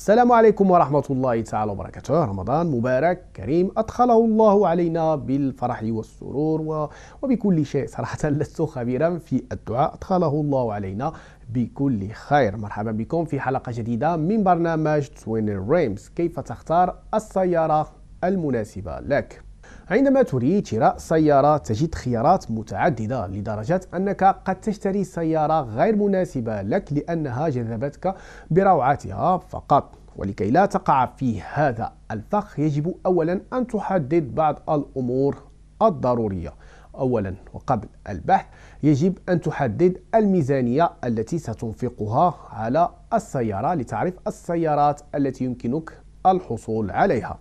السلام عليكم ورحمة الله تعالى وبركاته رمضان مبارك كريم أدخله الله علينا بالفرح والسرور وبكل شيء صراحة لست خبيرا في الدعاء أدخله الله علينا بكل خير مرحبا بكم في حلقة جديدة من برنامج توين ريمز كيف تختار السيارة المناسبة لك عندما تريد شراء سيارة تجد خيارات متعددة لدرجة أنك قد تشتري سيارة غير مناسبة لك لأنها جذبتك بروعتها فقط ولكي لا تقع في هذا الفخ يجب أولا أن تحدد بعض الأمور الضرورية أولا وقبل البحث يجب أن تحدد الميزانية التي ستنفقها على السيارة لتعرف السيارات التي يمكنك الحصول عليها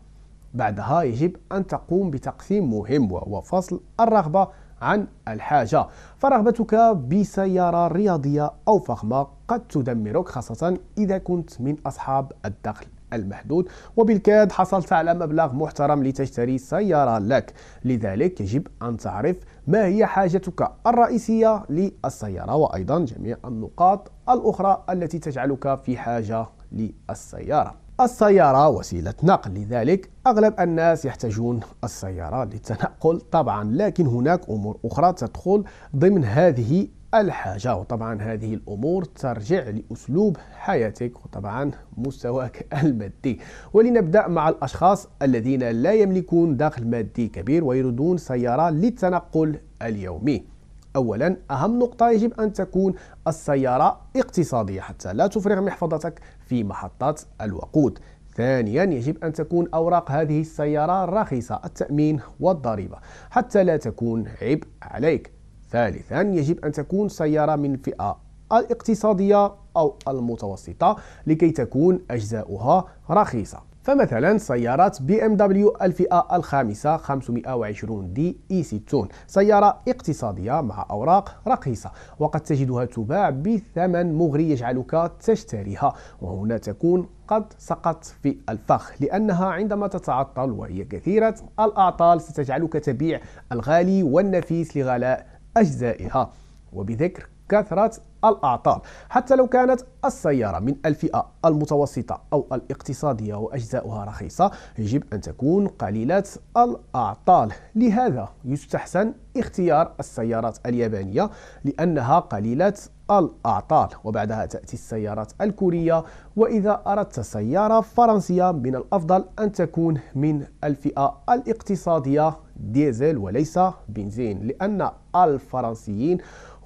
بعدها يجب أن تقوم بتقسيم مهم وهو فصل الرغبة عن الحاجة فرغبتك بسيارة رياضية أو فخمة قد تدمرك خاصة إذا كنت من أصحاب الدخل المحدود وبالكاد حصلت على مبلغ محترم لتشتري سيارة لك لذلك يجب أن تعرف ما هي حاجتك الرئيسية للسيارة وأيضا جميع النقاط الأخرى التي تجعلك في حاجة للسيارة السيارة وسيلة نقل لذلك أغلب الناس يحتاجون السيارة للتنقل طبعا لكن هناك أمور أخرى تدخل ضمن هذه الحاجة وطبعا هذه الأمور ترجع لأسلوب حياتك وطبعا مستواك المادي ولنبدأ مع الأشخاص الذين لا يملكون دخل مادي كبير ويريدون سيارة للتنقل اليومي أولا أهم نقطة يجب أن تكون السيارة اقتصادية حتى لا تفرغ محفظتك في محطات الوقود ثانيا يجب أن تكون أوراق هذه السيارة رخيصة التأمين والضريبة حتى لا تكون عبء عليك ثالثا يجب أن تكون سيارة من فئة الاقتصادية أو المتوسطة لكي تكون أجزاؤها رخيصة فمثلا سيارات بي ام دبليو الفئه الخامسه 520 دي اي 60 سياره اقتصاديه مع اوراق رخيصه وقد تجدها تباع بثمن مغري يجعلك تشتريها وهنا تكون قد سقطت في الفخ لأنها عندما تتعطل وهي كثيرة الأعطال ستجعلك تبيع الغالي والنفيس لغلاء أجزائها وبذكر كثرة الأعطال حتى لو كانت السيارة من الفئة المتوسطة أو الاقتصادية وأجزاؤها رخيصة يجب أن تكون قليلة الأعطال لهذا يستحسن اختيار السيارات اليابانية لأنها قليلة الأعطال وبعدها تأتي السيارات الكورية وإذا أردت سيارة فرنسية من الأفضل أن تكون من الفئة الاقتصادية ديزل وليس بنزين لأن الفرنسيين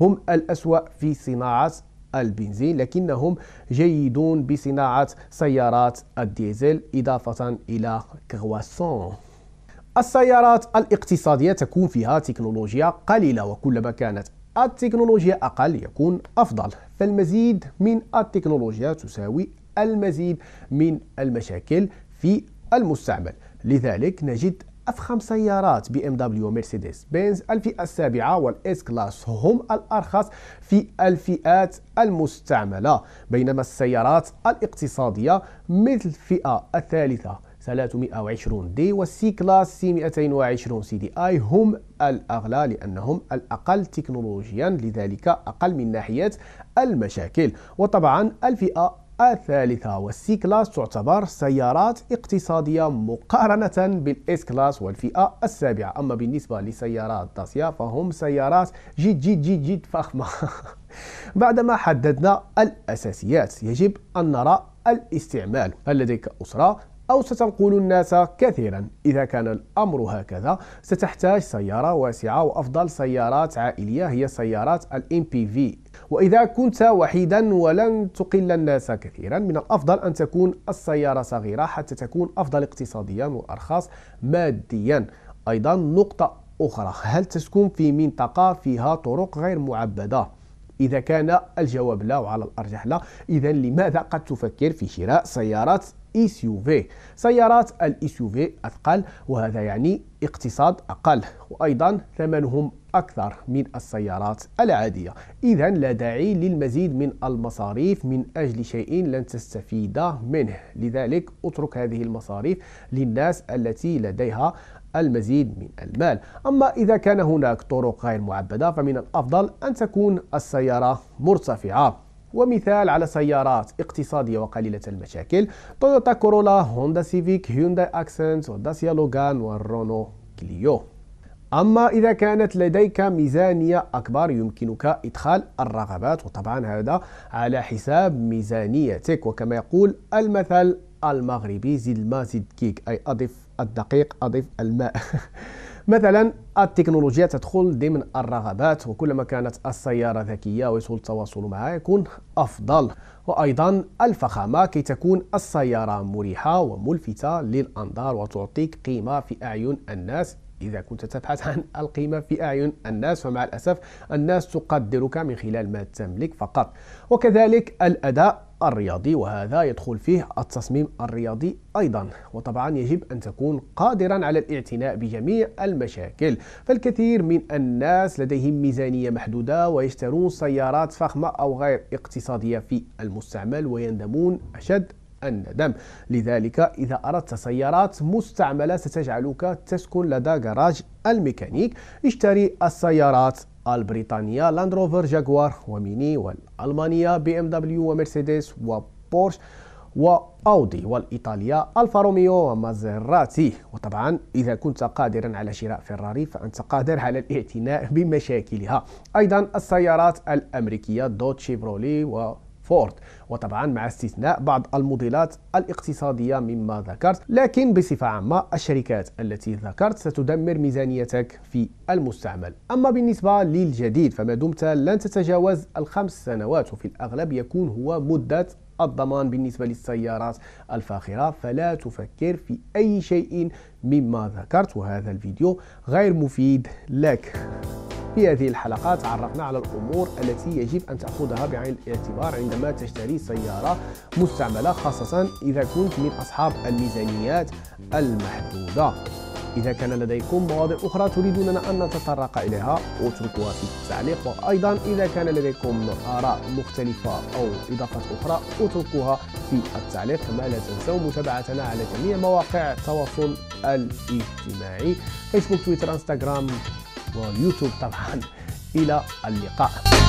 هم الأسوأ في صناعة البنزين لكنهم جيدون بصناعة سيارات الديزل إضافة إلى كرواسون السيارات الاقتصادية تكون فيها تكنولوجيا قليلة وكلما كانت التكنولوجيا أقل يكون أفضل فالمزيد من التكنولوجيا تساوي المزيد من المشاكل في المستعمل لذلك نجد أفخم سيارات بي ام دبليو ومرسيدس بنز الفئة السابعة والاس كلاس هم الأرخص في الفئات المستعملة بينما السيارات الاقتصادية مثل الفئة الثالثة 320 دي والسي كلاس سي 220 سي دي اي هم الاغلى لانهم الاقل تكنولوجيا لذلك اقل من ناحيه المشاكل وطبعا الفئه الثالثة والسي كلاس تعتبر سيارات اقتصادية مقارنة بالاس كلاس والفئة السابعة أما بالنسبة لسيارات داسيا فهم سيارات جد جد جد جد فخمة بعدما حددنا الأساسيات يجب أن نرى الاستعمال هل لديك أسرة أو ستنقل الناس كثيرا إذا كان الأمر هكذا ستحتاج سيارة واسعة وأفضل سيارات عائلية هي سيارات الام بي في وإذا كنت وحيدا ولن تقل الناس كثيرا من الأفضل أن تكون السيارة صغيرة حتى تكون أفضل اقتصاديا وأرخص ماديا أيضا نقطة أخرى هل تسكن في منطقة فيها طرق غير معبدة؟ إذا كان الجواب لا وعلى الأرجح لا إذا لماذا قد تفكر في شراء سيارات اي في سيارات الاس يو في اثقل وهذا يعني اقتصاد اقل وايضا ثمنهم أكثر من السيارات العادية إذا لا داعي للمزيد من المصاريف من أجل شيء لن تستفيد منه لذلك أترك هذه المصاريف للناس التي لديها المزيد من المال أما إذا كان هناك طرق غير معبدة فمن الأفضل أن تكون السيارة مرتفعة ومثال على سيارات اقتصادية وقليلة المشاكل تويوتا كورولا هوندا سيفيك هيونداي أكسنت وداسيا لوغان والرونو كليو أما إذا كانت لديك ميزانية أكبر يمكنك إدخال الرغبات وطبعا هذا على حساب ميزانيتك وكما يقول المثل المغربي زد ما زد كيك أي أضف الدقيق أضف الماء مثلا التكنولوجيا تدخل ضمن الرغبات وكلما كانت السيارة ذكية ويسهل التواصل معها يكون أفضل وأيضا الفخامة كي تكون السيارة مريحة وملفتة للأنظار وتعطيك قيمة في أعين الناس إذا كنت تبحث عن القيمة في أعين الناس فمع الأسف الناس تقدرك من خلال ما تملك فقط وكذلك الأداء الرياضي وهذا يدخل فيه التصميم الرياضي أيضا وطبعا يجب أن تكون قادرا على الاعتناء بجميع المشاكل فالكثير من الناس لديهم ميزانية محدودة ويشترون سيارات فخمة أو غير اقتصادية في المستعمل ويندمون أشد الندم لذلك إذا أردت سيارات مستعملة ستجعلك تسكن لدى جراج الميكانيك اشتري السيارات البريطانية لاند روفر جاكوار وميني والألمانية بي ام دبليو ومرسيدس وبورش وأودي والإيطالية ألفا روميو ومازيراتي وطبعا إذا كنت قادرا على شراء فيراري فأنت قادر على الاعتناء بمشاكلها أيضا السيارات الأمريكية دوت شيفرولي و فورد وطبعا مع استثناء بعض الموديلات الاقتصادية مما ذكرت لكن بصفة عامة الشركات التي ذكرت ستدمر ميزانيتك في المستعمل أما بالنسبة للجديد فما دمت لن تتجاوز الخمس سنوات وفي الأغلب يكون هو مدة الضمان بالنسبة للسيارات الفاخرة فلا تفكر في أي شيء مما ذكرت وهذا الفيديو غير مفيد لك في هذه الحلقة تعرفنا على الأمور التي يجب أن تأخذها بعين الاعتبار عندما تشتري سيارة مستعملة خاصة إذا كنت من أصحاب الميزانيات المحدودة إذا كان لديكم مواضيع أخرى تريدوننا أن نتطرق إليها اتركوها في التعليق وأيضا إذا كان لديكم آراء مختلفة أو إضافات أخرى اتركوها في التعليق كما لا تنسوا متابعتنا على جميع مواقع التواصل الاجتماعي فيسبوك تويتر انستغرام ويوتيوب طبعا إلى اللقاء